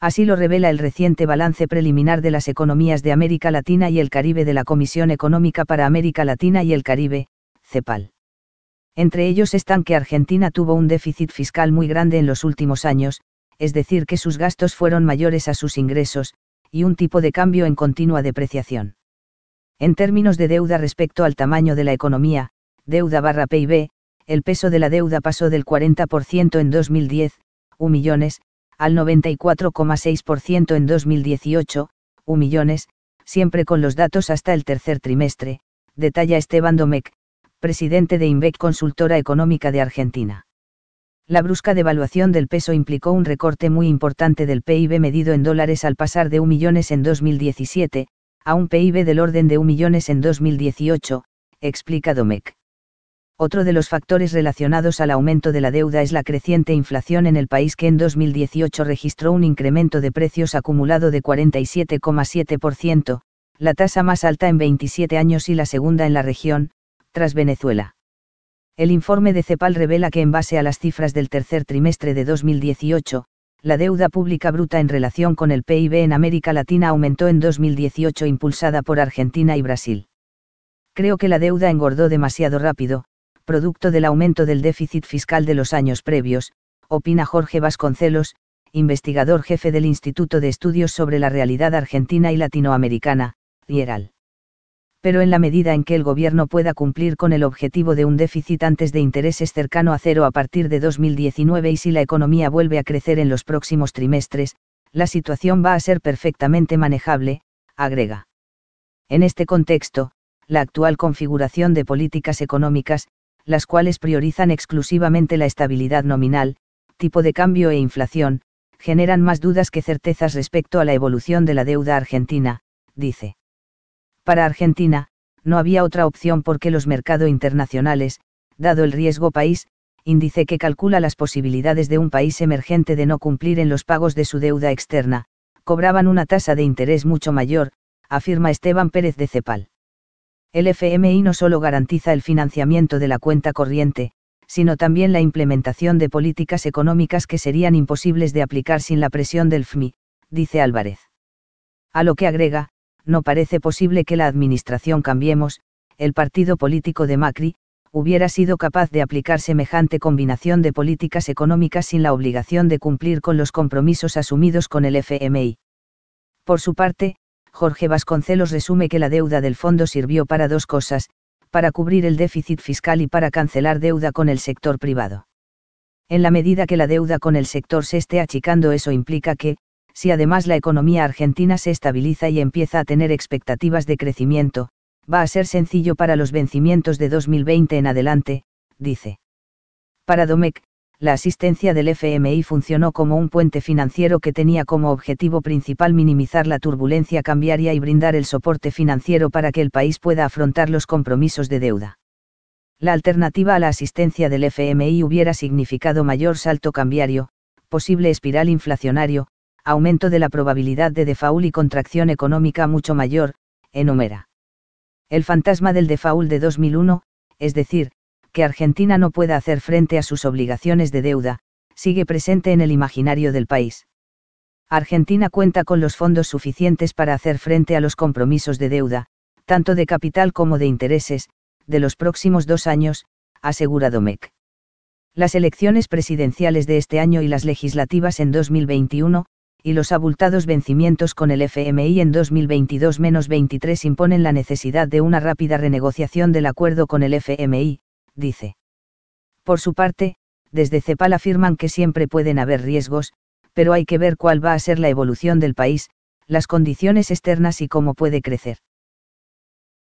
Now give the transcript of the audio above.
Así lo revela el reciente balance preliminar de las economías de América Latina y el Caribe de la Comisión Económica para América Latina y el Caribe, CEPAL. Entre ellos están que Argentina tuvo un déficit fiscal muy grande en los últimos años, es decir, que sus gastos fueron mayores a sus ingresos, y un tipo de cambio en continua depreciación. En términos de deuda respecto al tamaño de la economía, deuda barra PIB, el peso de la deuda pasó del 40% en 2010, millones al 94,6% en 2018, u millones, siempre con los datos hasta el tercer trimestre, detalla Esteban Domecq, presidente de INVEC Consultora Económica de Argentina. La brusca devaluación del peso implicó un recorte muy importante del PIB medido en dólares al pasar de 1 millones en 2017, a un PIB del orden de 1 millones en 2018, explica Domecq. Otro de los factores relacionados al aumento de la deuda es la creciente inflación en el país que en 2018 registró un incremento de precios acumulado de 47,7%, la tasa más alta en 27 años y la segunda en la región, tras Venezuela. El informe de CEPAL revela que en base a las cifras del tercer trimestre de 2018, la deuda pública bruta en relación con el PIB en América Latina aumentó en 2018 impulsada por Argentina y Brasil. Creo que la deuda engordó demasiado rápido, producto del aumento del déficit fiscal de los años previos, opina Jorge Vasconcelos, investigador jefe del Instituto de Estudios sobre la Realidad Argentina y Latinoamericana, IERAL. Pero en la medida en que el gobierno pueda cumplir con el objetivo de un déficit antes de intereses cercano a cero a partir de 2019 y si la economía vuelve a crecer en los próximos trimestres, la situación va a ser perfectamente manejable, agrega. En este contexto, la actual configuración de políticas económicas, las cuales priorizan exclusivamente la estabilidad nominal, tipo de cambio e inflación, generan más dudas que certezas respecto a la evolución de la deuda argentina, dice. Para Argentina, no había otra opción porque los mercados internacionales, dado el riesgo país, índice que calcula las posibilidades de un país emergente de no cumplir en los pagos de su deuda externa, cobraban una tasa de interés mucho mayor, afirma Esteban Pérez de Cepal. El FMI no solo garantiza el financiamiento de la cuenta corriente, sino también la implementación de políticas económicas que serían imposibles de aplicar sin la presión del FMI, dice Álvarez. A lo que agrega, no parece posible que la administración Cambiemos, el partido político de Macri, hubiera sido capaz de aplicar semejante combinación de políticas económicas sin la obligación de cumplir con los compromisos asumidos con el FMI. Por su parte, Jorge Vasconcelos resume que la deuda del fondo sirvió para dos cosas, para cubrir el déficit fiscal y para cancelar deuda con el sector privado. En la medida que la deuda con el sector se esté achicando eso implica que, si además la economía argentina se estabiliza y empieza a tener expectativas de crecimiento, va a ser sencillo para los vencimientos de 2020 en adelante, dice. Para Domecq, la asistencia del FMI funcionó como un puente financiero que tenía como objetivo principal minimizar la turbulencia cambiaria y brindar el soporte financiero para que el país pueda afrontar los compromisos de deuda. La alternativa a la asistencia del FMI hubiera significado mayor salto cambiario, posible espiral inflacionario, aumento de la probabilidad de default y contracción económica mucho mayor, enumera. El fantasma del default de 2001, es decir, que Argentina no pueda hacer frente a sus obligaciones de deuda, sigue presente en el imaginario del país. Argentina cuenta con los fondos suficientes para hacer frente a los compromisos de deuda, tanto de capital como de intereses, de los próximos dos años, asegura Domecq. Las elecciones presidenciales de este año y las legislativas en 2021, y los abultados vencimientos con el FMI en 2022-23 imponen la necesidad de una rápida renegociación del acuerdo con el FMI, dice. Por su parte, desde CEPAL afirman que siempre pueden haber riesgos, pero hay que ver cuál va a ser la evolución del país, las condiciones externas y cómo puede crecer.